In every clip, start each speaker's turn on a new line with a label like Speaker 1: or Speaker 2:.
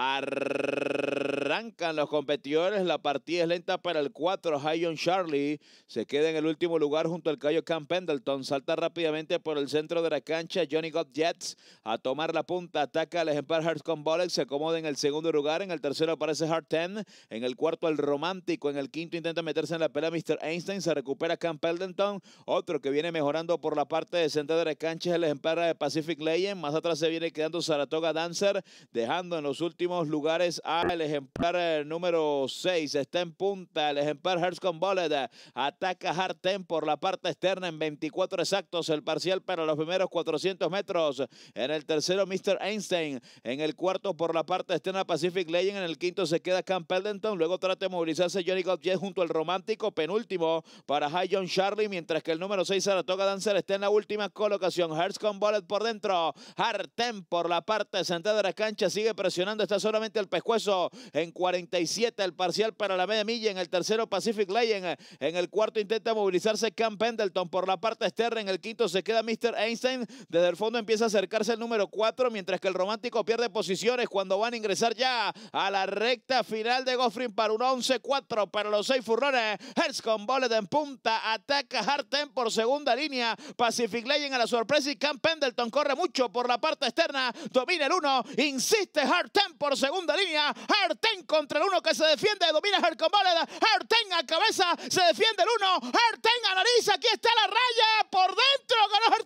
Speaker 1: Arr Arrancan los competidores, la partida es lenta para el 4, Hyon Charlie se queda en el último lugar junto al callo Camp Pendleton, salta rápidamente por el centro de la cancha, Johnny Got Jets a tomar la punta, ataca al ejemplar Hearts con Bollocks se acomoda en el segundo lugar, en el tercero aparece Hart 10 en el cuarto el Romántico, en el quinto intenta meterse en la pelea Mr. Einstein, se recupera Camp Pendleton, otro que viene mejorando por la parte de centro de la cancha es el ejemplar de Pacific Legend, más atrás se viene quedando Saratoga Dancer, dejando en los últimos lugares al ejemplar el eh, número 6 está en punta. El ejemplar Hertz con Bullet eh, ataca Harten por la parte externa en 24 exactos. El parcial para los primeros 400 metros. En el tercero, Mr. Einstein. En el cuarto, por la parte externa, Pacific Legend. En el quinto se queda Camp Pendleton. Luego trata de movilizarse Johnny Jet junto al romántico penúltimo para High John Charlie. Mientras que el número 6, Saratoga Dancer, está en la última colocación. Hertz con por dentro. Harten por la parte central de la cancha sigue presionando. Está solamente el pescuezo en 47 el parcial para la media milla. En el tercero Pacific Legend. En el cuarto intenta movilizarse Camp Pendleton por la parte externa. En el quinto se queda Mr. Einstein. Desde el fondo empieza a acercarse el número 4. Mientras que el romántico pierde posiciones cuando van a ingresar ya a la recta final de Goffrin para un 11-4 para los seis furrones. Hertz con bolet en punta. Ataca Harten por segunda línea. Pacific Legend a la sorpresa y Camp Pendleton corre mucho por la parte externa. Domina el 1. Insiste Harten por segunda línea. Harten contra el uno que se defiende, domina Bolet, Harten a cabeza, se defiende el uno, Harten a nariz, aquí está la raya, por dentro ganó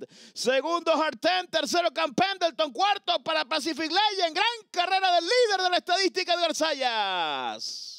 Speaker 1: Bolet Segundo Harten, tercero Camp cuarto para Pacific en gran carrera del líder de la estadística de Versalles.